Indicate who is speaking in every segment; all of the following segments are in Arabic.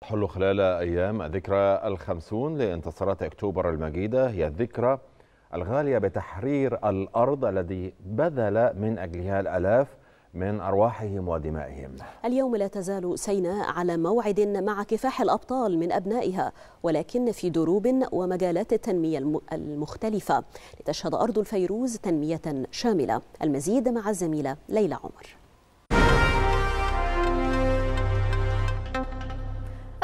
Speaker 1: تحل خلال أيام الذكرى الخمسون لانتصارات أكتوبر المجيدة هي الذكرى الغالية بتحرير الأرض الذي بذل من أجلها الألاف من أرواحهم ودمائهم اليوم لا تزال سيناء على موعد مع كفاح الأبطال من أبنائها ولكن في دروب ومجالات التنمية المختلفة لتشهد أرض الفيروز تنمية شاملة المزيد مع الزميلة ليلى عمر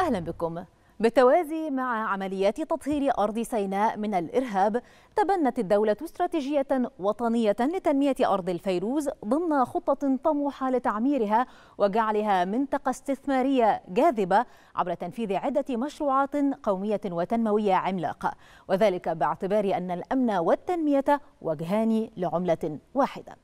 Speaker 1: أهلا بكم بالتوازي مع عمليات تطهير أرض سيناء من الإرهاب تبنت الدولة استراتيجية وطنية لتنمية أرض الفيروز ضمن خطة طموحة لتعميرها وجعلها منطقة استثمارية جاذبة عبر تنفيذ عدة مشروعات قومية وتنموية عملاقة وذلك باعتبار أن الأمن والتنمية وجهان لعملة واحدة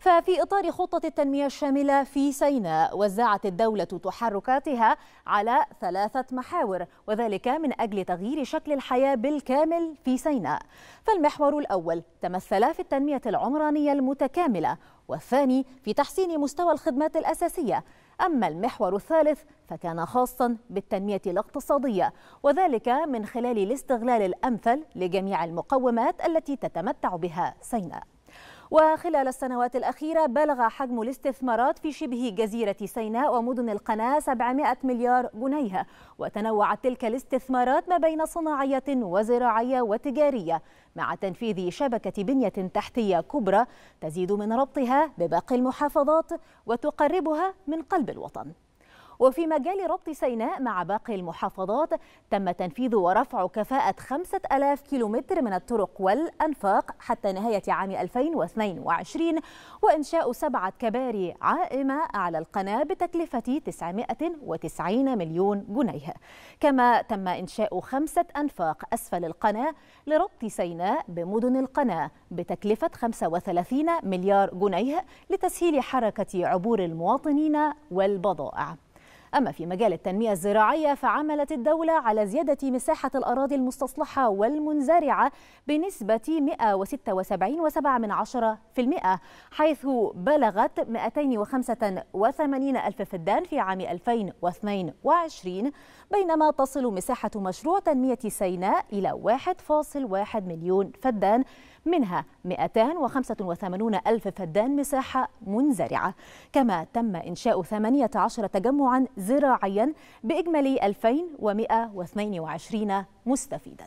Speaker 1: ففي إطار خطة التنمية الشاملة في سيناء وزعت الدولة تحركاتها على ثلاثة محاور وذلك من أجل تغيير شكل الحياة بالكامل في سيناء فالمحور الأول تمثل في التنمية العمرانية المتكاملة والثاني في تحسين مستوى الخدمات الأساسية أما المحور الثالث فكان خاصا بالتنمية الاقتصادية وذلك من خلال الاستغلال الأمثل لجميع المقومات التي تتمتع بها سيناء وخلال السنوات الأخيرة بلغ حجم الاستثمارات في شبه جزيرة سيناء ومدن القناة 700 مليار جنيه وتنوعت تلك الاستثمارات ما بين صناعية وزراعية وتجارية مع تنفيذ شبكة بنية تحتية كبرى تزيد من ربطها بباقي المحافظات وتقربها من قلب الوطن وفي مجال ربط سيناء مع باقي المحافظات تم تنفيذ ورفع كفاءة 5000 كيلومتر من الطرق والأنفاق حتى نهاية عام 2022 وإنشاء سبعة كباري عائمة على القناة بتكلفة 990 مليون جنيه كما تم إنشاء خمسة أنفاق أسفل القناة لربط سيناء بمدن القناة بتكلفة 35 مليار جنيه لتسهيل حركة عبور المواطنين والبضائع أما في مجال التنمية الزراعية فعملت الدولة على زيادة مساحة الأراضي المستصلحة والمنزرعة بنسبة 176.7% حيث بلغت 285 ألف فدان في عام 2022 بينما تصل مساحة مشروع تنمية سيناء إلى 1.1 مليون فدان منها 285 ألف فدان مساحة منزرعة كما تم إنشاء 18 تجمعاً زراعيا بإجمالي 2122 مستفيدا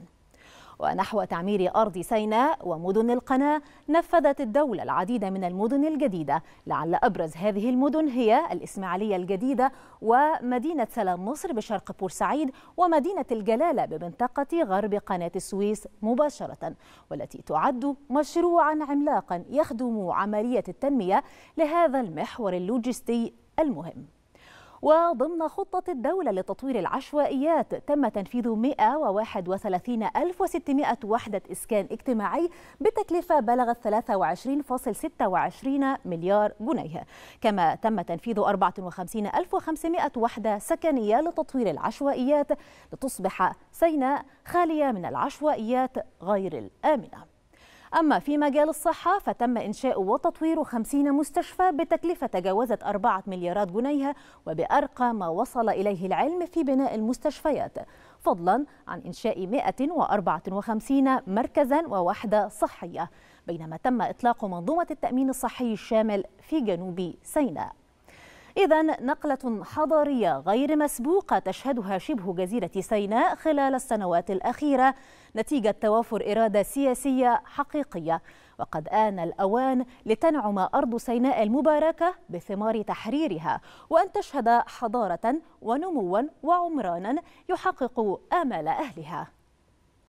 Speaker 1: ونحو تعمير أرض سيناء ومدن القناة نفذت الدولة العديد من المدن الجديدة لعل أبرز هذه المدن هي الإسماعيلية الجديدة ومدينة سلام مصر بشرق بورسعيد ومدينة الجلالة بمنطقة غرب قناة السويس مباشرة والتي تعد مشروعا عملاقا يخدم عملية التنمية لهذا المحور اللوجستي المهم وضمن خطة الدولة لتطوير العشوائيات تم تنفيذ 131600 وحدة إسكان اجتماعي بتكلفة بلغت 23.26 مليار جنيه كما تم تنفيذ 54500 وحدة سكنية لتطوير العشوائيات لتصبح سيناء خالية من العشوائيات غير الآمنة أما في مجال الصحة فتم إنشاء وتطوير 50 مستشفى بتكلفة تجاوزت 4 مليارات جنيه وبأرقى ما وصل إليه العلم في بناء المستشفيات فضلا عن إنشاء 154 مركزا ووحدة صحية بينما تم إطلاق منظومة التأمين الصحي الشامل في جنوب سيناء إذا نقلة حضارية غير مسبوقة تشهدها شبه جزيرة سيناء خلال السنوات الأخيرة نتيجة توافر إرادة سياسية حقيقية وقد آن الأوان لتنعم أرض سيناء المباركة بثمار تحريرها وأن تشهد حضارة ونموا وعمرانا يحقق آمال أهلها